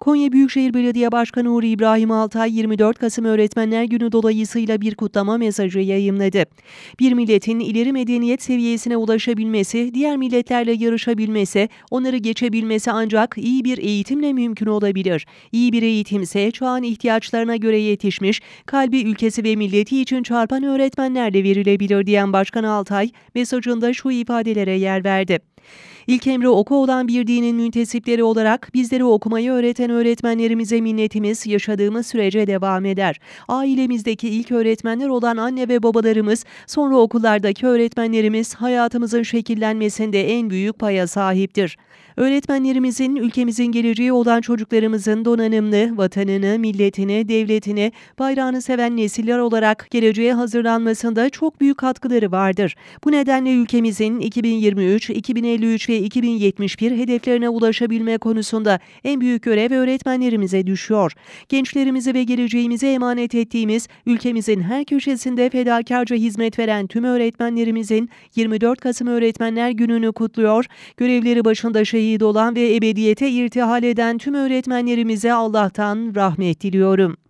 Konya Büyükşehir Belediye Başkanı Uğur İbrahim Altay 24 Kasım Öğretmenler Günü dolayısıyla bir kutlama mesajı yayımladı. Bir milletin ileri medeniyet seviyesine ulaşabilmesi, diğer milletlerle yarışabilmesi, onları geçebilmesi ancak iyi bir eğitimle mümkün olabilir. İyi bir eğitimse çağın ihtiyaçlarına göre yetişmiş, kalbi ülkesi ve milleti için çarpan öğretmenlerle verilebilir diyen Başkan Altay mesajında şu ifadelere yer verdi. İlk emri oku olan bir dinin müntesipleri olarak bizlere okumayı öğreten eden öğretmenlerimize minnetimiz yaşadığımız sürece devam eder. Ailemizdeki ilk öğretmenler olan anne ve babalarımız, sonra okullardaki öğretmenlerimiz hayatımızın şekillenmesinde en büyük paya sahiptir. Öğretmenlerimizin ülkemizin geleceği olan çocuklarımızın donanımlı, vatanını, milletini, devletini, bayrağını seven nesiller olarak geleceğe hazırlanmasında çok büyük katkıları vardır. Bu nedenle ülkemizin 2023, 2053 ve 2071 hedeflerine ulaşabilme konusunda en büyük görev öğretmenlerimize düşüyor. Gençlerimize ve geleceğimize emanet ettiğimiz ülkemizin her köşesinde fedakarca hizmet veren tüm öğretmenlerimizin 24 Kasım Öğretmenler Günü'nü kutluyor, görevleri başında şehit şehit olan ve ebediyete irtihal eden tüm öğretmenlerimize Allah'tan rahmet diliyorum.